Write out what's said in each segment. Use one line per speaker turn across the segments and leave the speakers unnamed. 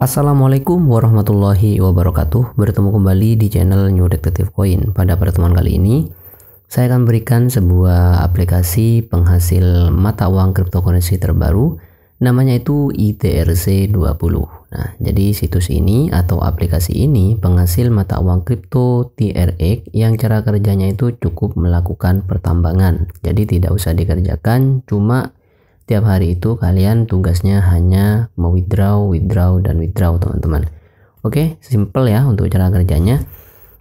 Assalamualaikum warahmatullahi wabarakatuh. Bertemu kembali di channel New Detective Coin. Pada pertemuan kali ini, saya akan berikan sebuah aplikasi penghasil mata uang cryptocurrency terbaru namanya itu ITRC20. Nah, jadi situs ini atau aplikasi ini penghasil mata uang kripto TRX yang cara kerjanya itu cukup melakukan pertambangan. Jadi tidak usah dikerjakan, cuma setiap hari itu kalian tugasnya hanya mewithdraw, withdraw, dan withdraw teman-teman. Oke, simple ya untuk cara kerjanya.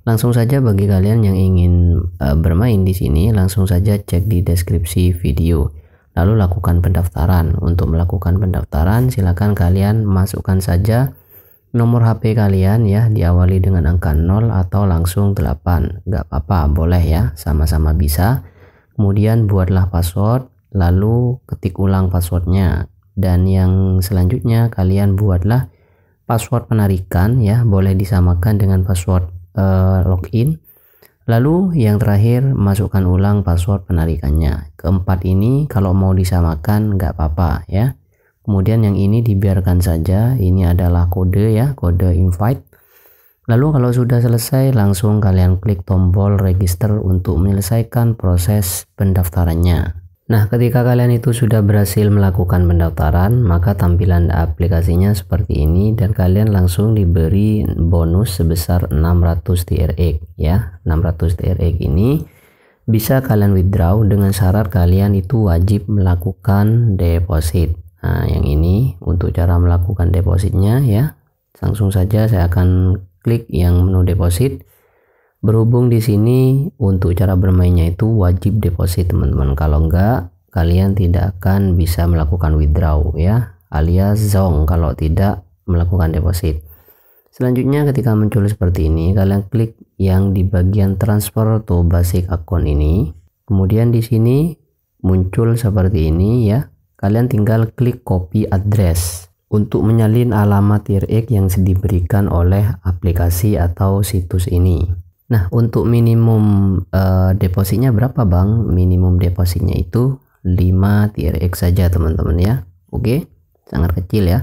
Langsung saja bagi kalian yang ingin uh, bermain di sini, langsung saja cek di deskripsi video. Lalu lakukan pendaftaran. Untuk melakukan pendaftaran, silakan kalian masukkan saja nomor HP kalian ya, diawali dengan angka 0 atau langsung 8. Gak apa-apa, boleh ya, sama-sama bisa. Kemudian buatlah password, lalu ketik ulang passwordnya dan yang selanjutnya kalian buatlah password penarikan ya boleh disamakan dengan password uh, login lalu yang terakhir masukkan ulang password penarikannya keempat ini kalau mau disamakan nggak apa-apa ya kemudian yang ini dibiarkan saja ini adalah kode ya kode invite lalu kalau sudah selesai langsung kalian klik tombol register untuk menyelesaikan proses pendaftarannya Nah, ketika kalian itu sudah berhasil melakukan pendaftaran, maka tampilan aplikasinya seperti ini dan kalian langsung diberi bonus sebesar 600 TRX ya. 600 TRX ini bisa kalian withdraw dengan syarat kalian itu wajib melakukan deposit. Nah, yang ini untuk cara melakukan depositnya ya. Langsung saja saya akan klik yang menu deposit. Berhubung di sini untuk cara bermainnya itu wajib deposit teman-teman. Kalau enggak kalian tidak akan bisa melakukan withdraw ya alias zong kalau tidak melakukan deposit. Selanjutnya ketika muncul seperti ini kalian klik yang di bagian transfer to basic account ini. Kemudian di sini muncul seperti ini ya. Kalian tinggal klik copy address untuk menyalin alamat TRX yang diberikan oleh aplikasi atau situs ini. Nah, untuk minimum uh, depositnya berapa, Bang? Minimum depositnya itu 5 TRX saja, teman-teman ya. Oke, sangat kecil ya.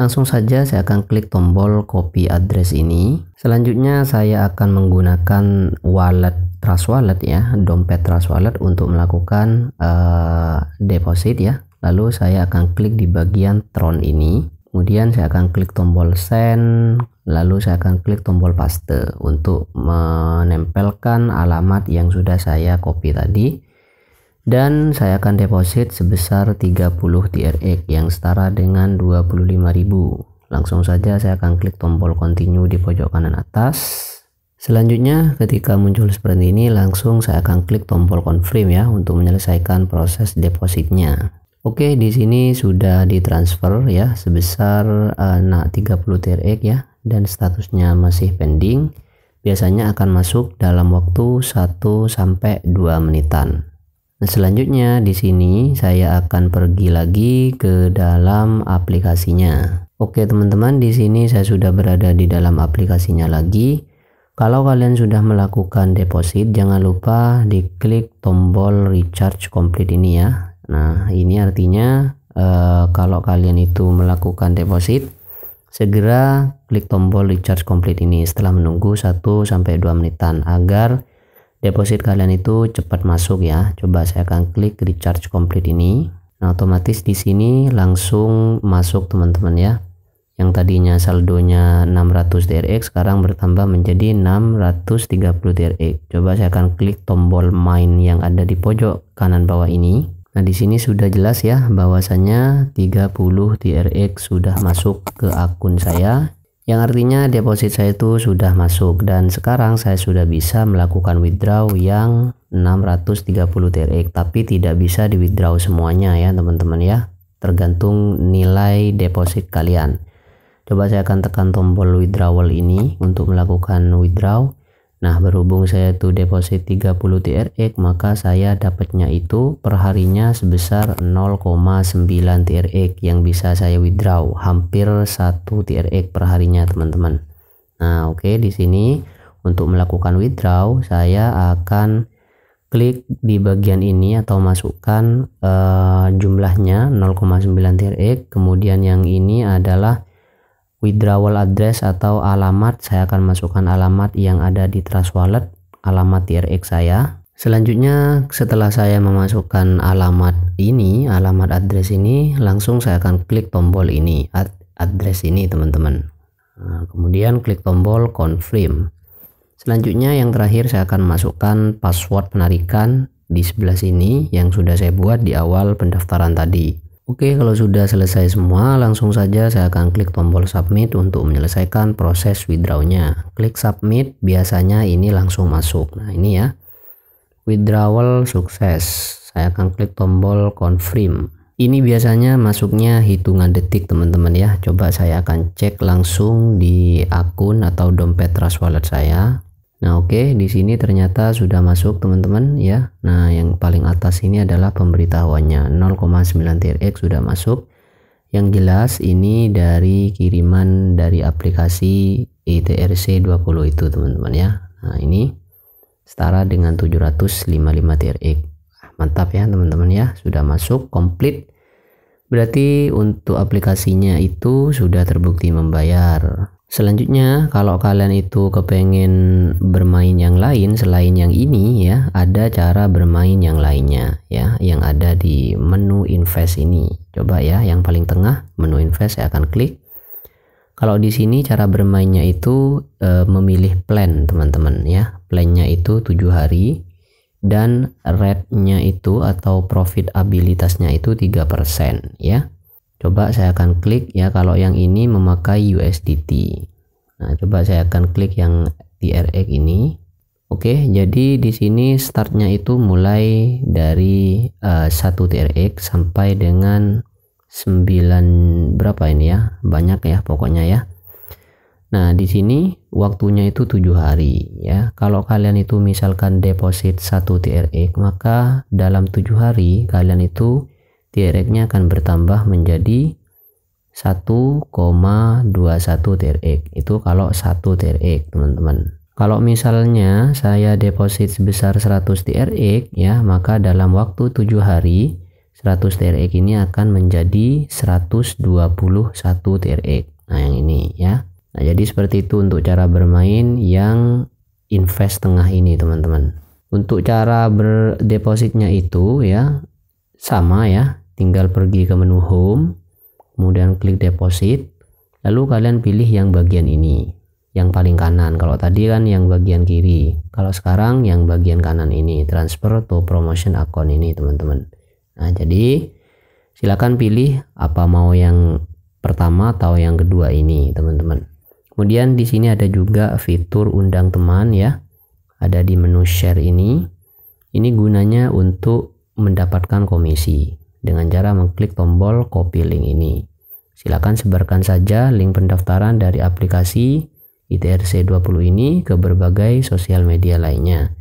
Langsung saja saya akan klik tombol copy address ini. Selanjutnya saya akan menggunakan wallet Trust Wallet ya, dompet Trust Wallet untuk melakukan uh, deposit ya. Lalu saya akan klik di bagian Tron ini. Kemudian saya akan klik tombol send, lalu saya akan klik tombol paste untuk menempelkan alamat yang sudah saya copy tadi dan saya akan deposit sebesar 30 TRX yang setara dengan 25.000 langsung saja saya akan klik tombol continue di pojok kanan atas Selanjutnya ketika muncul seperti ini langsung saya akan klik tombol confirm ya untuk menyelesaikan proses depositnya. Oke, di sini sudah ditransfer ya sebesar uh, nah 30 TRX ya dan statusnya masih pending, biasanya akan masuk dalam waktu 1 sampai 2 menitan. Nah, selanjutnya di sini saya akan pergi lagi ke dalam aplikasinya. Oke, teman-teman, di sini saya sudah berada di dalam aplikasinya lagi. Kalau kalian sudah melakukan deposit, jangan lupa diklik tombol recharge complete ini ya. Nah, ini artinya eh, kalau kalian itu melakukan deposit, segera klik tombol recharge complete ini setelah menunggu 1 sampai 2 menitan agar deposit kalian itu cepat masuk ya. Coba saya akan klik recharge complete ini. Nah, otomatis di sini langsung masuk teman-teman ya. Yang tadinya saldonya 600 DRX sekarang bertambah menjadi 630 DRX Coba saya akan klik tombol main yang ada di pojok kanan bawah ini. Nah, di sini sudah jelas ya bahwasannya 30 TRX sudah masuk ke akun saya yang artinya deposit saya itu sudah masuk dan sekarang saya sudah bisa melakukan withdraw yang 630 TRX tapi tidak bisa di withdraw semuanya ya teman-teman ya tergantung nilai deposit kalian coba saya akan tekan tombol withdrawal ini untuk melakukan withdraw Nah, berhubung saya tuh deposit 30 TRX, maka saya dapatnya itu perharinya sebesar 0,9 TRX yang bisa saya withdraw, hampir 1 TRX perharinya, teman-teman. Nah, oke okay, di sini untuk melakukan withdraw, saya akan klik di bagian ini atau masukkan uh, jumlahnya 0,9 TRX, kemudian yang ini adalah withdrawal address atau alamat saya akan masukkan alamat yang ada di trust wallet alamat TRX saya selanjutnya setelah saya memasukkan alamat ini alamat address ini langsung saya akan klik tombol ini ad address ini teman-teman nah, kemudian klik tombol confirm selanjutnya yang terakhir saya akan masukkan password penarikan di sebelah sini yang sudah saya buat di awal pendaftaran tadi Oke, kalau sudah selesai semua, langsung saja saya akan klik tombol submit untuk menyelesaikan proses withdrawnya. Klik submit, biasanya ini langsung masuk. Nah, ini ya. Withdrawal sukses. Saya akan klik tombol confirm. Ini biasanya masuknya hitungan detik teman-teman ya. Coba saya akan cek langsung di akun atau dompet Trust Wallet saya. Nah, oke, okay, di sini ternyata sudah masuk teman-teman ya. Nah, yang paling atas ini adalah pemberitahuannya 0,9 TRX sudah masuk. Yang jelas ini dari kiriman dari aplikasi ETRC 20 itu teman-teman ya. Nah, ini setara dengan 755 TRX. Ah, mantap ya teman-teman ya, sudah masuk komplit. Berarti untuk aplikasinya itu sudah terbukti membayar. Selanjutnya, kalau kalian itu kepengen bermain yang lain selain yang ini ya, ada cara bermain yang lainnya ya, yang ada di menu invest ini. Coba ya, yang paling tengah menu invest saya akan klik. Kalau di sini cara bermainnya itu e, memilih plan teman-teman ya, plannya itu tujuh hari dan rate-nya itu atau profitabilitasnya itu tiga persen ya coba saya akan klik ya kalau yang ini memakai USDT nah coba saya akan klik yang TRX ini Oke, jadi di sini startnya itu mulai dari uh, eh, 1 TRX sampai dengan 9 berapa ini ya? Banyak ya pokoknya ya. Nah, di sini waktunya itu tujuh hari ya. Kalau kalian itu misalkan deposit 1 TRX, maka dalam tujuh hari kalian itu TRX-nya akan bertambah menjadi 1,21 TRX. Itu kalau 1 TRX, teman-teman. Kalau misalnya saya deposit sebesar 100 TRX ya, maka dalam waktu 7 hari 100 TRX ini akan menjadi 121 TRX. Nah, yang ini ya. Nah, jadi seperti itu untuk cara bermain yang invest tengah ini, teman-teman. Untuk cara berdepositnya itu ya sama ya tinggal pergi ke menu home kemudian klik deposit lalu kalian pilih yang bagian ini yang paling kanan kalau tadi kan yang bagian kiri kalau sekarang yang bagian kanan ini transfer to promotion account ini teman-teman nah jadi silakan pilih apa mau yang pertama atau yang kedua ini teman-teman kemudian di sini ada juga fitur undang teman ya ada di menu share ini ini gunanya untuk mendapatkan komisi dengan cara mengklik tombol copy link ini. Silakan sebarkan saja link pendaftaran dari aplikasi ITRC20 ini ke berbagai sosial media lainnya.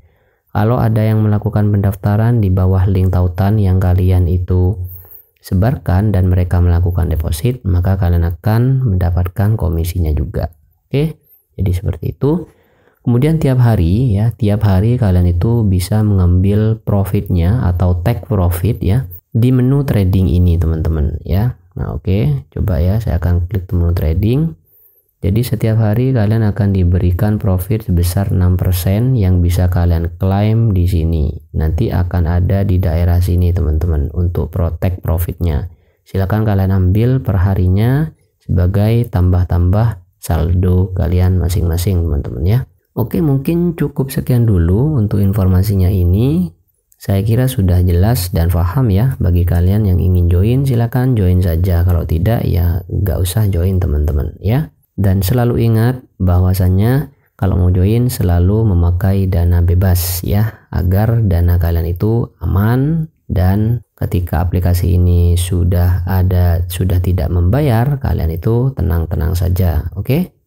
Kalau ada yang melakukan pendaftaran di bawah link tautan yang kalian itu sebarkan dan mereka melakukan deposit, maka kalian akan mendapatkan komisinya juga. Oke, jadi seperti itu. Kemudian tiap hari ya, tiap hari kalian itu bisa mengambil profitnya atau take profit ya di menu trading ini teman-teman ya nah oke okay. coba ya saya akan klik menu trading jadi setiap hari kalian akan diberikan profit sebesar 6% yang bisa kalian klaim di sini nanti akan ada di daerah sini teman-teman untuk protect profitnya silahkan kalian ambil perharinya sebagai tambah-tambah saldo kalian masing-masing teman-teman ya Oke mungkin cukup sekian dulu untuk informasinya ini saya kira sudah jelas dan paham ya bagi kalian yang ingin join silakan join saja kalau tidak ya nggak usah join teman-teman ya. Dan selalu ingat bahwasannya kalau mau join selalu memakai dana bebas ya agar dana kalian itu aman dan ketika aplikasi ini sudah ada sudah tidak membayar kalian itu tenang-tenang saja oke okay?